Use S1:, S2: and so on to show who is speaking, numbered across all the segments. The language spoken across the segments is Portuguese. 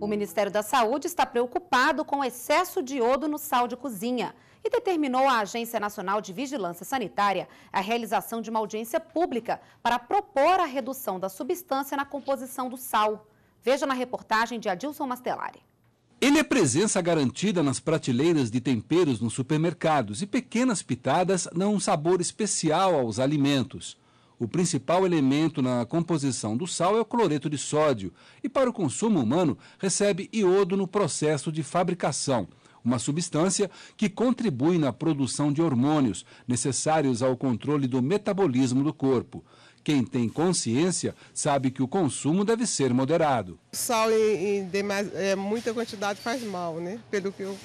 S1: O Ministério da Saúde está preocupado com o excesso de iodo no sal de cozinha e determinou à Agência Nacional de Vigilância Sanitária a realização de uma audiência pública para propor a redução da substância na composição do sal. Veja na reportagem de Adilson Mastelari.
S2: Ele é presença garantida nas prateleiras de temperos nos supermercados e pequenas pitadas dão um sabor especial aos alimentos. O principal elemento na composição do sal é o cloreto de sódio e, para o consumo humano, recebe iodo no processo de fabricação, uma substância que contribui na produção de hormônios necessários ao controle do metabolismo do corpo. Quem tem consciência sabe que o consumo deve ser moderado. O sal em, em demais, é, muita quantidade faz mal, né? Pelo que eu,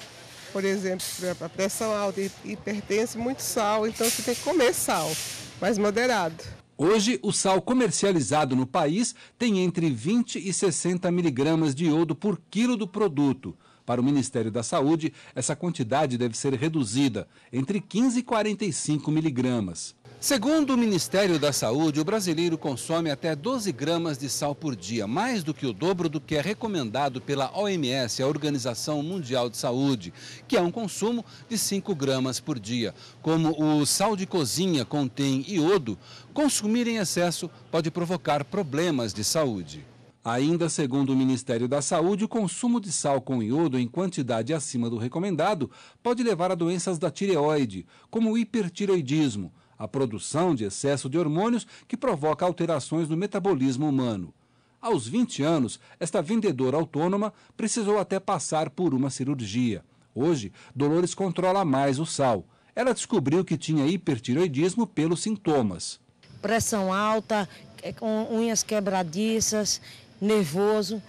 S2: por exemplo, a pressão alta hipertensão, muito sal, então você tem que comer sal, mas moderado. Hoje, o sal comercializado no país tem entre 20 e 60 miligramas de iodo por quilo do produto. Para o Ministério da Saúde, essa quantidade deve ser reduzida, entre 15 e 45 miligramas. Segundo o Ministério da Saúde, o brasileiro consome até 12 gramas de sal por dia, mais do que o dobro do que é recomendado pela OMS, a Organização Mundial de Saúde, que é um consumo de 5 gramas por dia. Como o sal de cozinha contém iodo, consumir em excesso pode provocar problemas de saúde. Ainda segundo o Ministério da Saúde, o consumo de sal com iodo em quantidade acima do recomendado pode levar a doenças da tireoide, como o hipertireoidismo a produção de excesso de hormônios que provoca alterações no metabolismo humano. Aos 20 anos, esta vendedora autônoma precisou até passar por uma cirurgia. Hoje, Dolores controla mais o sal. Ela descobriu que tinha hipertiroidismo pelos sintomas. Pressão
S3: alta, é, com unhas quebradiças, nervoso,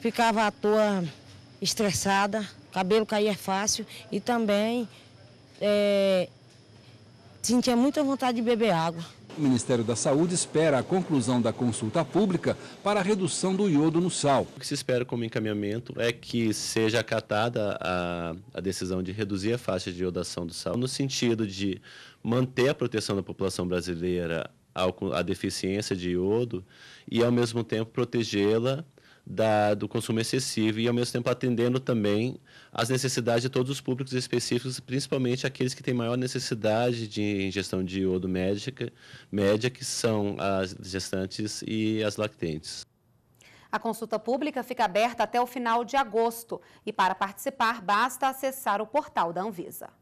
S3: ficava à toa estressada, cabelo caía fácil e também é, sentia muita vontade de beber água.
S2: O Ministério da Saúde espera a conclusão da consulta pública para a redução do iodo no sal. O que se
S4: espera como encaminhamento é que seja acatada a, a decisão de reduzir a faixa de iodação do sal, no sentido de manter a proteção da população brasileira à, à deficiência de iodo e, ao mesmo tempo, protegê-la da, do consumo excessivo e, ao mesmo tempo, atendendo também às necessidades de todos os públicos específicos, principalmente aqueles que têm maior necessidade de ingestão de iodo médica, média, que são as gestantes e as lactentes.
S1: A consulta pública fica aberta até o final de agosto e, para participar, basta acessar o portal da Anvisa.